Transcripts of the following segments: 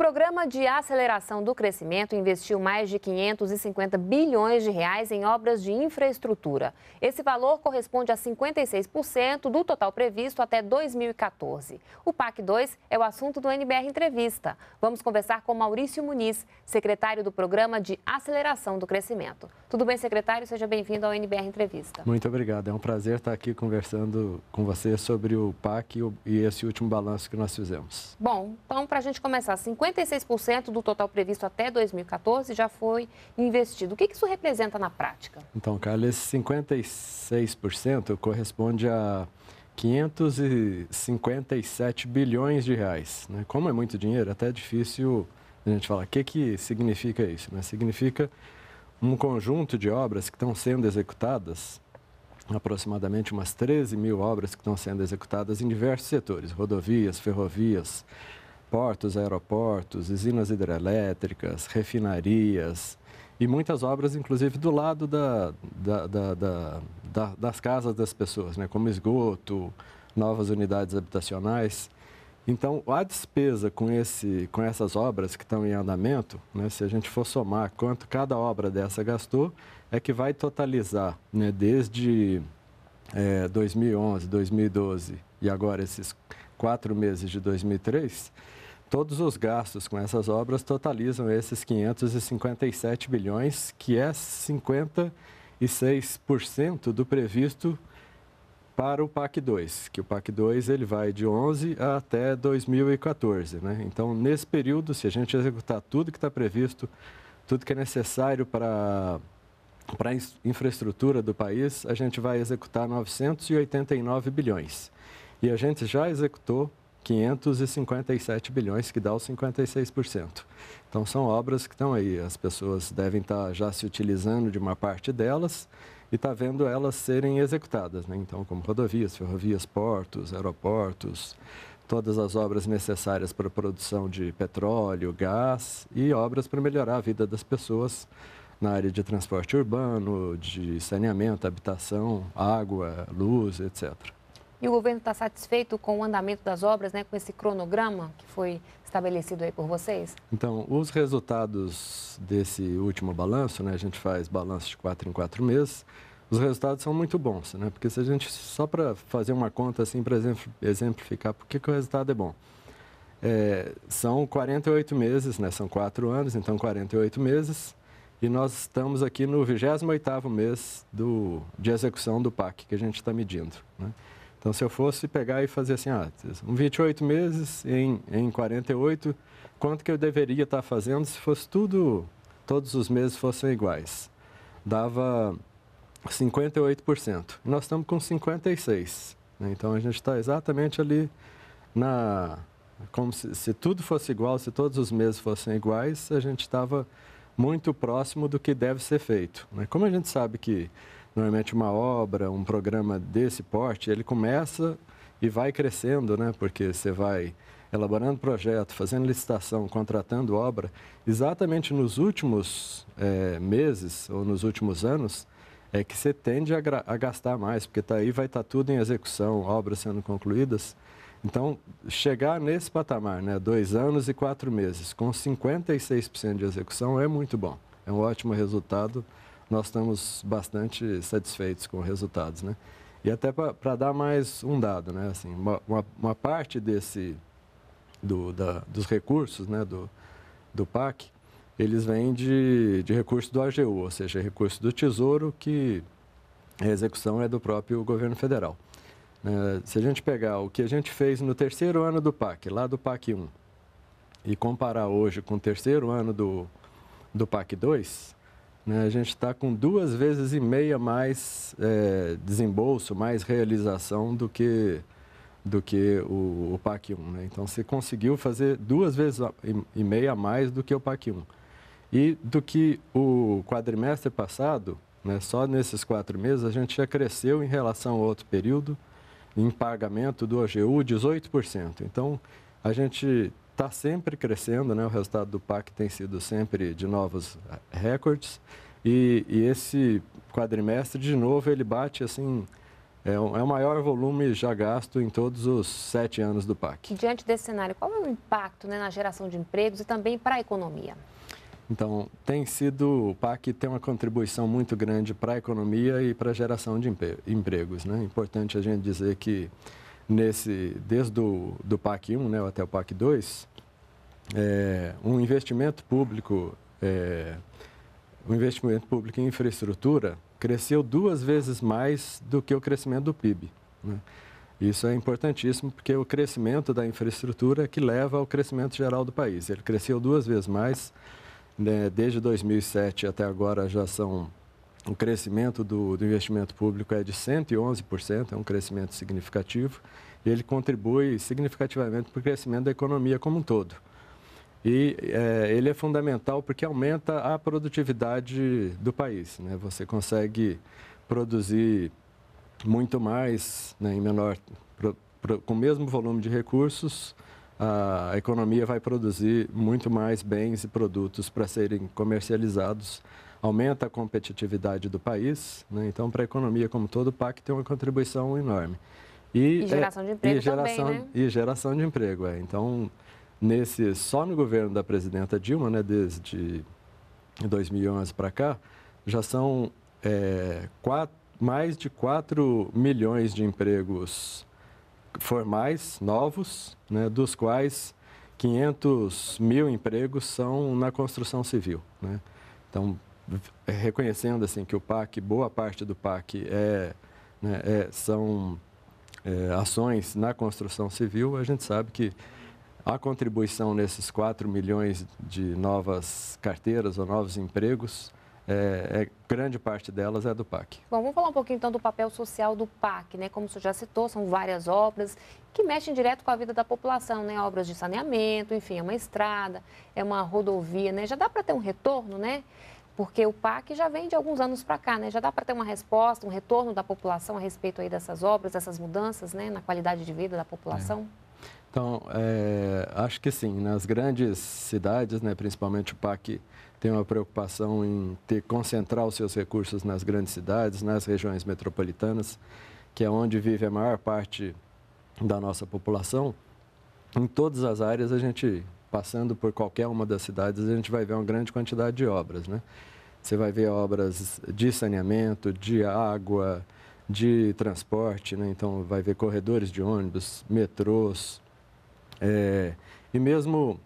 Programa de Aceleração do Crescimento investiu mais de 550 bilhões de reais em obras de infraestrutura. Esse valor corresponde a 56% do total previsto até 2014. O PAC 2 é o assunto do NBR Entrevista. Vamos conversar com Maurício Muniz, secretário do Programa de Aceleração do Crescimento. Tudo bem, secretário? Seja bem-vindo ao NBR Entrevista. Muito obrigado. É um prazer estar aqui conversando com você sobre o PAC e esse último balanço que nós fizemos. Bom, então, para a gente começar, 50 56% do total previsto até 2014 já foi investido. O que isso representa na prática? Então, Carla, esse 56% corresponde a 557 bilhões de reais. Né? Como é muito dinheiro, até é difícil a gente falar. O que, que significa isso? Significa um conjunto de obras que estão sendo executadas, aproximadamente umas 13 mil obras que estão sendo executadas em diversos setores, rodovias, ferrovias, portos, aeroportos, usinas hidrelétricas, refinarias e muitas obras, inclusive, do lado da, da, da, da, das casas das pessoas, né? como esgoto, novas unidades habitacionais. Então, a despesa com, esse, com essas obras que estão em andamento, né, se a gente for somar quanto cada obra dessa gastou, é que vai totalizar né, desde é, 2011, 2012 e agora esses quatro meses de 2003, Todos os gastos com essas obras totalizam esses 557 bilhões, que é 56% do previsto para o PAC 2, que o PAC 2 ele vai de 11 até 2014, né? Então, nesse período, se a gente executar tudo que está previsto, tudo que é necessário para para a infraestrutura do país, a gente vai executar 989 bilhões. E a gente já executou 557 bilhões, que dá os 56%. Então, são obras que estão aí. As pessoas devem estar tá já se utilizando de uma parte delas e está vendo elas serem executadas. Né? Então, como rodovias, ferrovias, portos, aeroportos, todas as obras necessárias para a produção de petróleo, gás e obras para melhorar a vida das pessoas na área de transporte urbano, de saneamento, habitação, água, luz, etc. E o governo está satisfeito com o andamento das obras, né, com esse cronograma que foi estabelecido aí por vocês? Então, os resultados desse último balanço, né, a gente faz balanço de quatro em quatro meses, os resultados são muito bons, né? Porque se a gente, só para fazer uma conta assim, para exemplificar por que, que o resultado é bom. É, são 48 meses, né? São quatro anos, então 48 meses. E nós estamos aqui no 28º mês do, de execução do PAC, que a gente está medindo, né? Então, se eu fosse pegar e fazer assim, ah, um 28 meses em, em 48, quanto que eu deveria estar tá fazendo se fosse tudo, todos os meses fossem iguais? Dava 58%. Nós estamos com 56%. Né? Então, a gente está exatamente ali na... Como se, se tudo fosse igual, se todos os meses fossem iguais, a gente estava muito próximo do que deve ser feito. Né? Como a gente sabe que Normalmente uma obra, um programa desse porte, ele começa e vai crescendo, né? Porque você vai elaborando projeto, fazendo licitação, contratando obra. Exatamente nos últimos é, meses ou nos últimos anos é que você tende a, a gastar mais, porque tá aí vai estar tá tudo em execução, obras sendo concluídas. Então, chegar nesse patamar, né, dois anos e quatro meses, com 56% de execução, é muito bom. É um ótimo resultado nós estamos bastante satisfeitos com os resultados, né? E até para dar mais um dado, né? Assim, uma, uma parte desse do, da, dos recursos, né? Do, do PAC, eles vêm de, de recursos do AGU, ou seja, recursos do Tesouro que a execução é do próprio governo federal. É, se a gente pegar o que a gente fez no terceiro ano do PAC, lá do PAC 1, e comparar hoje com o terceiro ano do, do PAC 2, né? A gente está com duas vezes e meia mais é, desembolso, mais realização do que, do que o, o PAC 1. Né? Então, você conseguiu fazer duas vezes e meia mais do que o PAC 1. E do que o quadrimestre passado, né, só nesses quatro meses, a gente já cresceu em relação ao outro período, em pagamento do OGU, 18%. Então, a gente está sempre crescendo, né? o resultado do PAC tem sido sempre de novos eh, recordes. E, e esse quadrimestre, de novo, ele bate assim. É, um, é o maior volume já gasto em todos os sete anos do PAC. Diante desse cenário, qual é o impacto né, na geração de empregos e também para a economia? Então, tem sido, o PAC tem uma contribuição muito grande para a economia e para a geração de empregos. Né? É importante a gente dizer que nesse desde o do PAC 1 né, até o PAC 2, é, um investimento público, é, um investimento público em infraestrutura cresceu duas vezes mais do que o crescimento do PIB. Né? Isso é importantíssimo porque é o crescimento da infraestrutura é que leva ao crescimento geral do país. Ele cresceu duas vezes mais, né, desde 2007 até agora já são o crescimento do, do investimento público é de 111%, é um crescimento significativo, e ele contribui significativamente para o crescimento da economia como um todo. E é, ele é fundamental porque aumenta a produtividade do país. Né? Você consegue produzir muito mais né, em menor, pro, pro, com o mesmo volume de recursos, a economia vai produzir muito mais bens e produtos para serem comercializados aumenta a competitividade do país. Né? Então, para a economia como todo, o PAC tem uma contribuição enorme. E, e é, geração de emprego e geração, também, né? E geração de emprego, é. Então, nesse, só no governo da presidenta Dilma, né, desde 2011 para cá, já são é, quatro, mais de 4 milhões de empregos formais, novos, né, dos quais 500 mil empregos são na construção civil. Né? Então, é, reconhecendo assim que o PAC, boa parte do PAC é, né, é são é, ações na construção civil, a gente sabe que a contribuição nesses 4 milhões de novas carteiras ou novos empregos é, é, grande parte delas é do PAC. Bom, vamos falar um pouquinho então do papel social do PAC, né? Como você já citou, são várias obras que mexem direto com a vida da população, né? Obras de saneamento, enfim, é uma estrada, é uma rodovia, né? Já dá para ter um retorno, né? Porque o PAC já vem de alguns anos para cá, né? Já dá para ter uma resposta, um retorno da população a respeito aí dessas obras, dessas mudanças, né, na qualidade de vida da população? É. Então, é, acho que sim. Nas né? grandes cidades, né, principalmente o PAC tem uma preocupação em ter, concentrar os seus recursos nas grandes cidades, nas regiões metropolitanas, que é onde vive a maior parte da nossa população. Em todas as áreas a gente passando por qualquer uma das cidades, a gente vai ver uma grande quantidade de obras. Né? Você vai ver obras de saneamento, de água, de transporte, né? então vai ver corredores de ônibus, metrôs, é, e mesmo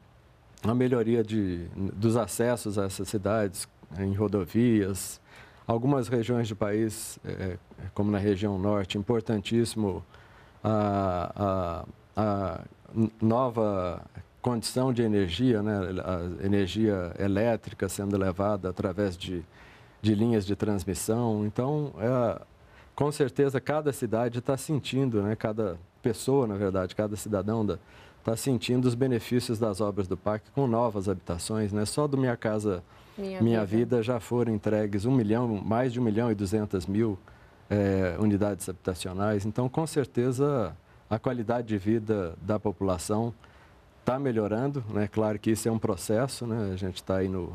a melhoria de, dos acessos a essas cidades, em rodovias, algumas regiões do país, é, como na região norte, importantíssimo a, a, a nova condição de energia, né, a energia elétrica sendo levada através de, de linhas de transmissão. Então, é, com certeza, cada cidade está sentindo, né, cada pessoa, na verdade, cada cidadão está sentindo os benefícios das obras do parque com novas habitações. Né? Só do Minha Casa Minha, Minha vida. vida. já foram entregues um milhão, mais de 1 milhão e 200 mil é, unidades habitacionais. Então, com certeza, a qualidade de vida da população está melhorando, né? Claro que isso é um processo, né? A gente está aí no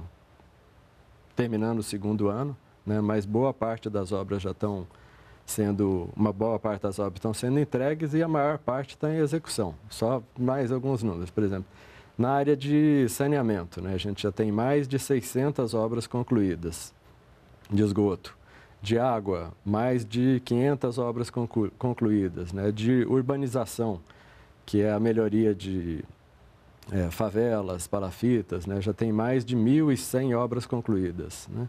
terminando o segundo ano, né? Mas boa parte das obras já estão sendo uma boa parte das obras estão sendo entregues e a maior parte está em execução. Só mais alguns números, por exemplo, na área de saneamento, né? A gente já tem mais de 600 obras concluídas de esgoto, de água, mais de 500 obras conclu concluídas, né? De urbanização, que é a melhoria de é, favelas, palafitas, né? já tem mais de 1.100 obras concluídas. Né?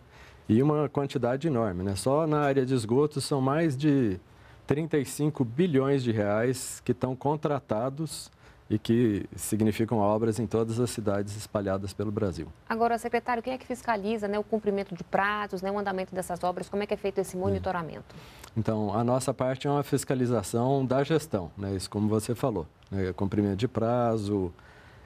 E uma quantidade enorme. Né? Só na área de esgoto são mais de 35 bilhões de reais que estão contratados e que significam obras em todas as cidades espalhadas pelo Brasil. Agora, secretário, quem é que fiscaliza né, o cumprimento de prazos, né, o andamento dessas obras? Como é que é feito esse monitoramento? É. Então, a nossa parte é uma fiscalização da gestão, né, isso como você falou, né, cumprimento de prazo,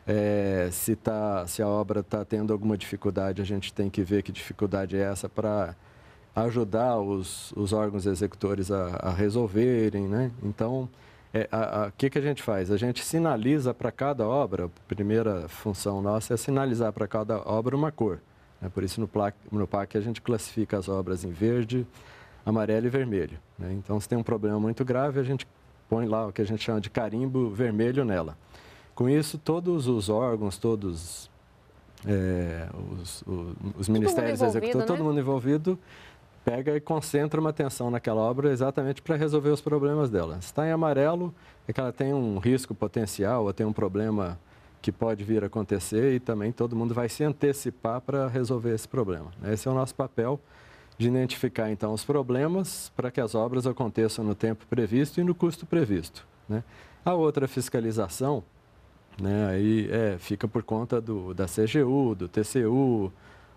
é, se, tá, se a obra está tendo alguma dificuldade, a gente tem que ver que dificuldade é essa para ajudar os, os órgãos executores a, a resolverem, né? Então, o é, que, que a gente faz? A gente sinaliza para cada obra, a primeira função nossa é sinalizar para cada obra uma cor. Né? Por isso, no, placa, no PAC, a gente classifica as obras em verde, amarelo e vermelho. Né? Então, se tem um problema muito grave, a gente põe lá o que a gente chama de carimbo vermelho nela. Com isso, todos os órgãos, todos é, os, os, os ministérios executivos, né? todo mundo envolvido, pega e concentra uma atenção naquela obra exatamente para resolver os problemas dela. Se está em amarelo, é que ela tem um risco potencial ou tem um problema que pode vir a acontecer e também todo mundo vai se antecipar para resolver esse problema. Né? Esse é o nosso papel de identificar então os problemas para que as obras aconteçam no tempo previsto e no custo previsto. Né? A outra fiscalização né? Aí é, fica por conta do, da CGU, do TCU,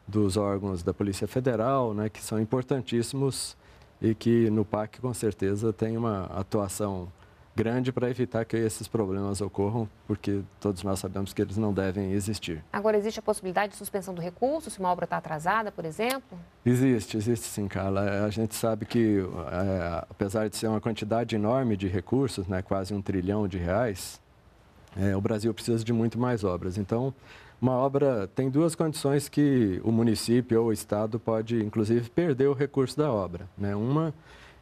dos órgãos da Polícia Federal, né, que são importantíssimos e que no PAC com certeza tem uma atuação grande para evitar que esses problemas ocorram, porque todos nós sabemos que eles não devem existir. Agora, existe a possibilidade de suspensão do recurso se uma obra está atrasada, por exemplo? Existe, existe sim, Carla. A gente sabe que, é, apesar de ser uma quantidade enorme de recursos, né, quase um trilhão de reais, é, o Brasil precisa de muito mais obras. Então, uma obra tem duas condições que o município ou o estado pode, inclusive, perder o recurso da obra. Né? Uma,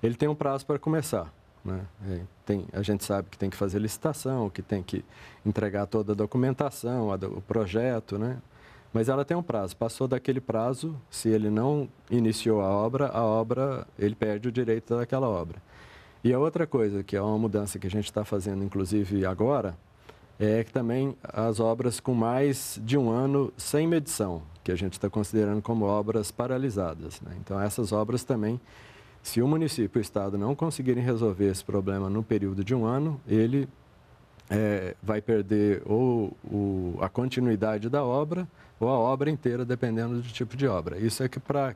ele tem um prazo para começar. Né? É, tem, a gente sabe que tem que fazer licitação, que tem que entregar toda a documentação, a do, o projeto, né? mas ela tem um prazo. Passou daquele prazo, se ele não iniciou a obra, a obra ele perde o direito daquela obra. E a outra coisa, que é uma mudança que a gente está fazendo, inclusive agora, é que também as obras com mais de um ano sem medição, que a gente está considerando como obras paralisadas. Né? Então, essas obras também, se o município e o Estado não conseguirem resolver esse problema no período de um ano, ele é, vai perder ou o, a continuidade da obra ou a obra inteira, dependendo do tipo de obra. Isso é que para...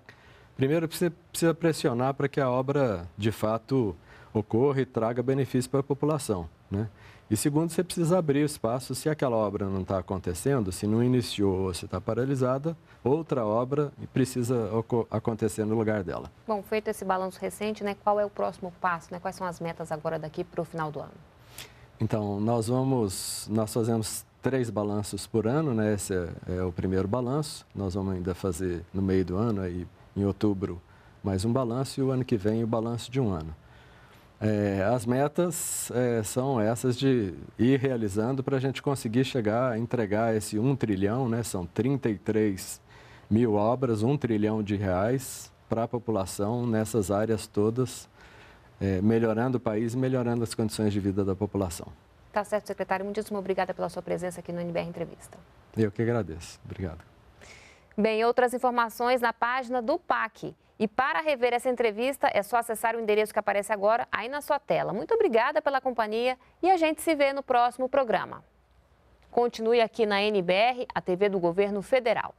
Primeiro, você precisa pressionar para que a obra, de fato, ocorra e traga benefício para a população, né? E segundo, você precisa abrir espaço. Se aquela obra não está acontecendo, se não iniciou ou se está paralisada, outra obra precisa acontecer no lugar dela. Bom, feito esse balanço recente, né, qual é o próximo passo? Né? Quais são as metas agora daqui para o final do ano? Então, nós vamos, nós fazemos três balanços por ano, né? Esse é, é o primeiro balanço. Nós vamos ainda fazer no meio do ano, aí em outubro, mais um balanço e o ano que vem o balanço de um ano. É, as metas é, são essas de ir realizando para a gente conseguir chegar a entregar esse 1 trilhão, né? são 33 mil obras, 1 trilhão de reais para a população nessas áreas todas, é, melhorando o país e melhorando as condições de vida da população. Tá certo, secretário. Muitíssimo obrigada pela sua presença aqui no NBR Entrevista. Eu que agradeço. Obrigado. Bem, outras informações na página do PAC. E para rever essa entrevista, é só acessar o endereço que aparece agora aí na sua tela. Muito obrigada pela companhia e a gente se vê no próximo programa. Continue aqui na NBR, a TV do Governo Federal.